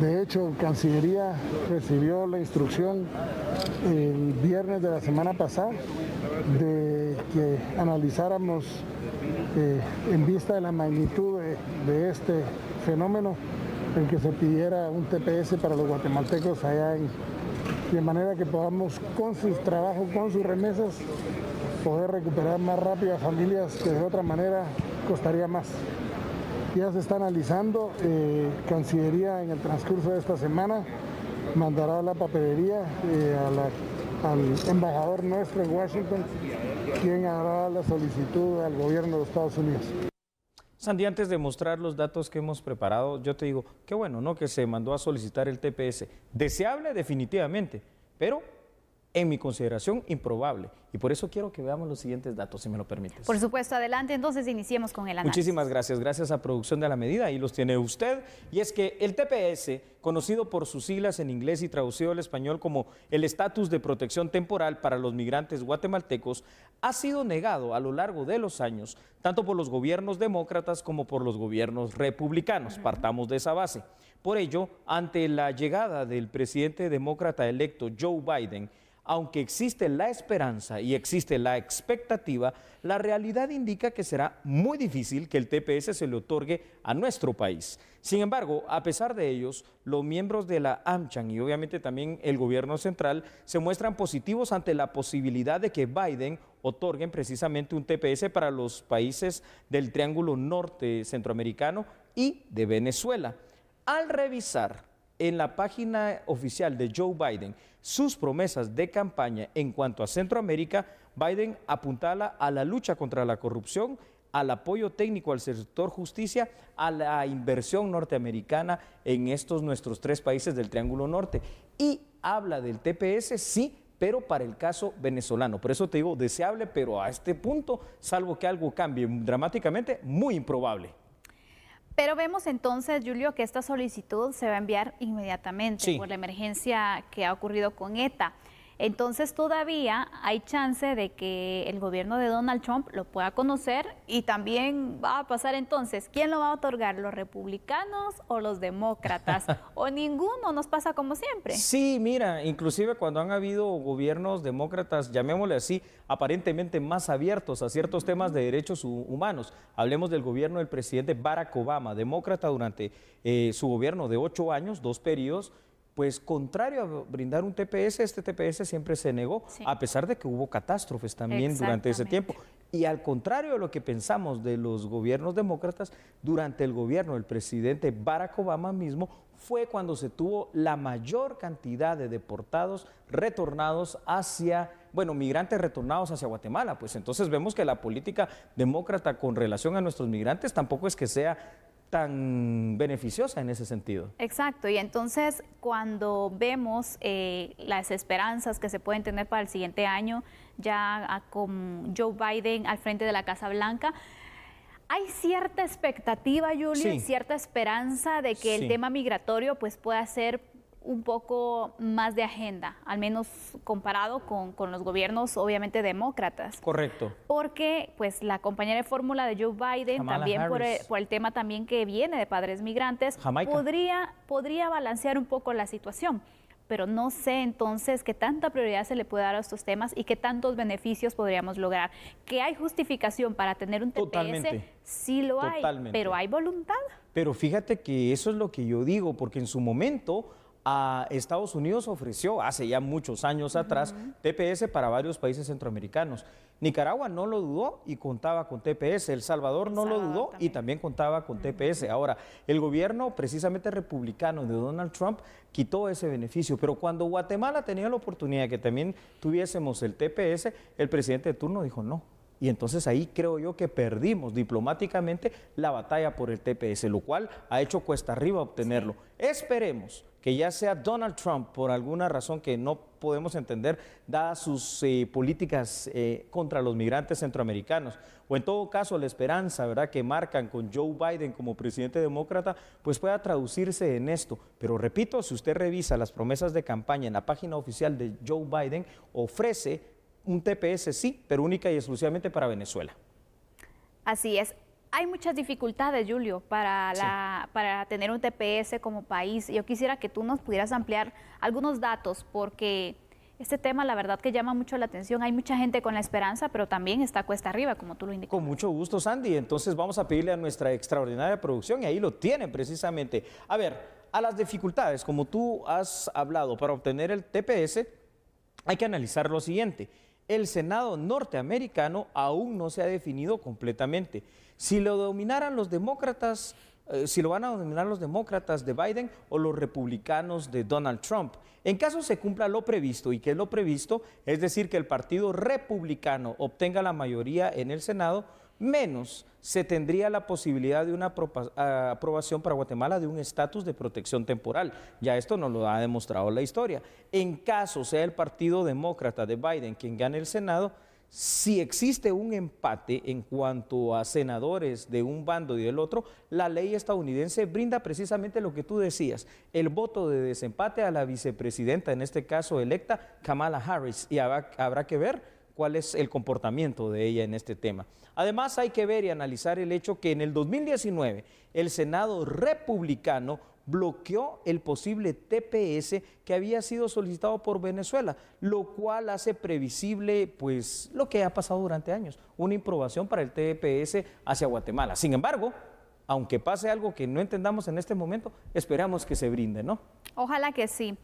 De hecho, Cancillería recibió la instrucción el viernes de la semana pasada de que analizáramos eh, en vista de la magnitud de, este fenómeno el que se pidiera un TPS para los guatemaltecos allá de manera que podamos con sus trabajos, con sus remesas, poder recuperar más rápido a familias que de otra manera costaría más ya se está analizando. Eh, Cancillería en el transcurso de esta semana mandará la papelería eh, al embajador nuestro en Washington, quien hará la solicitud al gobierno de Estados Unidos. Sandy, antes de mostrar los datos que hemos preparado, yo te digo, qué bueno, ¿no? Que se mandó a solicitar el TPS. Deseable definitivamente, pero en mi consideración, improbable. Y por eso quiero que veamos los siguientes datos, si me lo permites. Por supuesto, adelante, entonces iniciemos con el análisis. Muchísimas gracias, gracias a Producción de la Medida, ahí los tiene usted. Y es que el TPS, conocido por sus siglas en inglés y traducido al español como el Estatus de Protección Temporal para los Migrantes Guatemaltecos, ha sido negado a lo largo de los años, tanto por los gobiernos demócratas como por los gobiernos republicanos. Partamos de esa base. Por ello, ante la llegada del presidente demócrata electo Joe Biden, aunque existe la esperanza y existe la expectativa, la realidad indica que será muy difícil que el TPS se le otorgue a nuestro país. Sin embargo, a pesar de ellos, los miembros de la AmCham y obviamente también el gobierno central se muestran positivos ante la posibilidad de que Biden otorguen precisamente un TPS para los países del Triángulo Norte Centroamericano y de Venezuela. Al revisar en la página oficial de Joe Biden sus promesas de campaña en cuanto a Centroamérica, Biden apuntala a la lucha contra la corrupción, al apoyo técnico al sector justicia, a la inversión norteamericana en estos nuestros tres países del Triángulo Norte. Y habla del TPS, sí, pero para el caso venezolano. Por eso te digo, deseable, pero a este punto, salvo que algo cambie dramáticamente, muy improbable. Pero vemos entonces, Julio, que esta solicitud se va a enviar inmediatamente por la emergencia que ha ocurrido con ETA. Entonces todavía hay chance de que el gobierno de Donald Trump lo pueda conocer y también va a pasar entonces, ¿quién lo va a otorgar? ¿Los republicanos o los demócratas? ¿O ninguno nos pasa como siempre? Sí, mira, inclusive cuando han habido gobiernos demócratas, llamémosle así, aparentemente más abiertos a ciertos temas de derechos humanos. Hablemos del gobierno del presidente Barack Obama, demócrata durante eh, su gobierno de ocho años, dos periodos, pues contrario a brindar un TPS, este TPS siempre se negó, a pesar de que hubo catástrofes también durante ese tiempo. Y al contrario de lo que pensamos de los gobiernos demócratas, durante el gobierno del presidente Barack Obama mismo fue cuando se tuvo la mayor cantidad de deportados retornados hacia, bueno, migrantes retornados hacia Guatemala. Pues entonces vemos que la política demócrata con relación a nuestros migrantes tampoco es que sea tan beneficiosa en ese sentido. Exacto, y entonces cuando vemos eh, las esperanzas que se pueden tener para el siguiente año, ya con Joe Biden al frente de la Casa Blanca, hay cierta expectativa, Julio, cierta esperanza de que el tema migratorio pues, pueda ser un poco más de agenda, al menos comparado con, los gobiernos obviamente demócratas. Correcto. Porque pues la compañera de fórmula de Joe Biden, también por el, tema también que viene de padres migrantes, podría, podría balancear un poco la situación. Pero no sé entonces qué tanta prioridad se le puede dar a estos temas y qué tantos beneficios podríamos lograr. Que hay justificación para tener un TPS, sí lo hay, pero hay voluntad. Pero fíjate que eso es lo que yo digo, porque en su momento a Estados Unidos ofreció hace ya muchos años atrás TPS para varios países centroamericanos. Nicaragua no lo dudó y contaba con TPS, El Salvador no lo dudó y también contaba con TPS. Ahora, el gobierno precisamente republicano de Donald Trump quitó ese beneficio, pero cuando Guatemala tenía la oportunidad de que también tuviésemos el TPS, el presidente de turno dijo no, y entonces ahí creo yo que perdimos diplomáticamente la batalla por el TPS, lo cual ha hecho cuesta arriba obtenerlo. Esperemos que ya sea Donald Trump, por alguna razón que no podemos entender, dadas sus eh, políticas eh, contra los migrantes centroamericanos, o en todo caso la esperanza ¿verdad? que marcan con Joe Biden como presidente demócrata, pues pueda traducirse en esto. Pero repito, si usted revisa las promesas de campaña en la página oficial de Joe Biden, ofrece un TPS sí, pero única y exclusivamente para Venezuela. Así es. Hay muchas dificultades, Julio, para, para tener un TPS como país. Yo quisiera que tú nos pudieras ampliar algunos datos porque este tema la verdad que llama mucho la atención. Hay mucha gente con la esperanza, pero también está cuesta arriba, como tú lo indicas. Con mucho gusto, Sandy. Entonces vamos a pedirle a nuestra extraordinaria producción, y ahí lo tienen precisamente. A ver, a las dificultades, como tú has hablado, para obtener el TPS hay que analizar lo siguiente el Senado norteamericano aún no se ha definido completamente. Si lo dominaran los demócratas, eh, si lo van a dominar los demócratas de Biden o los republicanos de Donald Trump. En caso se cumpla lo previsto, y que es lo previsto, es decir, que el Partido Republicano obtenga la mayoría en el Senado, menos se tendría la posibilidad de una ah, aprobación para Guatemala de un estatus de protección temporal. Ya esto nos lo ha demostrado la historia. En caso sea el Partido Demócrata de Biden quien gane el Senado, si existe un empate en cuanto a senadores de un bando y del otro, la ley estadounidense brinda precisamente lo que tú decías, el voto de desempate a la vicepresidenta, en este caso electa, Kamala Harris, y habrá, habrá que ver cuál es el comportamiento de ella en este tema. Además, hay que ver y analizar el hecho que en el 2019 el Senado republicano bloqueó el posible TPS que había sido solicitado por Venezuela, lo cual hace previsible pues lo que ha pasado durante años, una improbación para el TPS hacia Guatemala. Sin embargo, aunque pase algo que no entendamos en este momento, esperamos que se brinde, ¿no? Ojalá que sí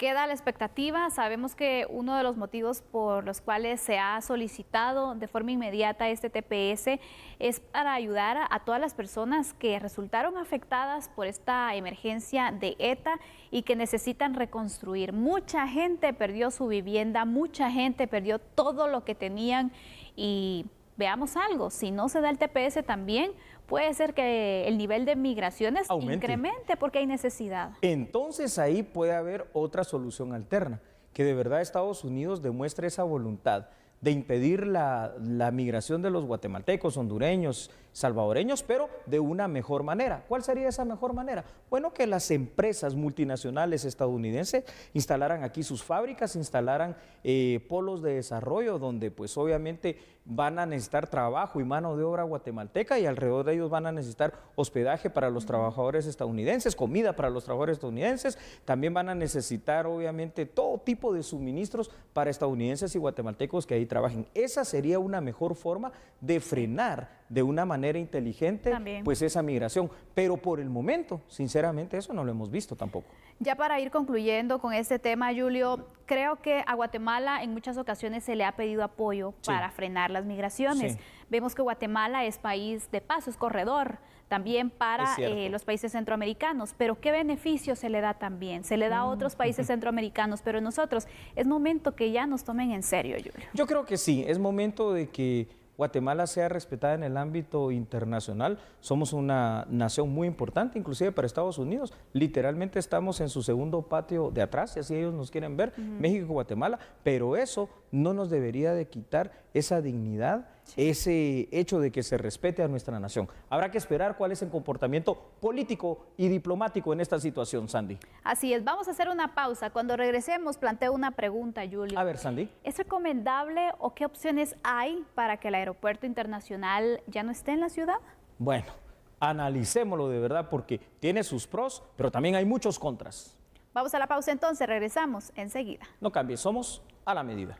queda la expectativa. Sabemos que uno de los motivos por los cuales se ha solicitado de forma inmediata este TPS es para ayudar a, todas las personas que resultaron afectadas por esta emergencia de ETA y que necesitan reconstruir. Mucha gente perdió su vivienda, mucha gente perdió todo lo que tenían y veamos algo, si no se da el TPS también puede ser que el nivel de migraciones incremente porque hay necesidad. Entonces ahí puede haber otra solución alterna, que de verdad Estados Unidos demuestre esa voluntad de impedir la, la migración de los guatemaltecos, hondureños, salvadoreños, pero de una mejor manera. ¿Cuál sería esa mejor manera? Bueno, que las empresas multinacionales estadounidenses instalaran aquí sus fábricas, instalaran eh, polos de desarrollo donde pues obviamente van a necesitar trabajo y mano de obra guatemalteca y alrededor de ellos van a necesitar hospedaje para los trabajadores estadounidenses, comida para los trabajadores estadounidenses, también van a necesitar obviamente todo tipo de suministros para estadounidenses y guatemaltecos que ahí trabajen. Esa sería una mejor forma de frenar de una manera inteligente pues esa migración. Pero por el momento, sinceramente, eso no lo hemos visto tampoco. Ya para ir concluyendo con este tema, Julio, creo que a Guatemala en muchas ocasiones se le ha pedido apoyo para frenar las migraciones. Vemos que Guatemala es país de paso, es corredor también para eh, los países centroamericanos, pero ¿qué beneficio se le da también? Se le da a mm. otros países centroamericanos, pero nosotros es momento que ya nos tomen en serio, Julio. Yo creo que sí, es momento de que Guatemala sea respetada en el ámbito internacional. Somos una nación muy importante, inclusive para Estados Unidos. Literalmente estamos en su segundo patio de atrás, si así ellos nos quieren ver, México y Guatemala, pero eso no nos debería de quitar esa dignidad, ese hecho de que se respete a nuestra nación. Habrá que esperar cuál es el comportamiento político y diplomático en esta situación, Sandy. Así es, vamos a hacer una pausa. Cuando regresemos, planteo una pregunta, Julio. A ver, Sandy. ¿Es recomendable o qué opciones hay para que el aeropuerto internacional ya no esté en la ciudad? Bueno, analicémoslo de verdad porque tiene sus pros, pero también hay muchos contras. Vamos a la pausa entonces, regresamos enseguida. No cambies, somos a la medida.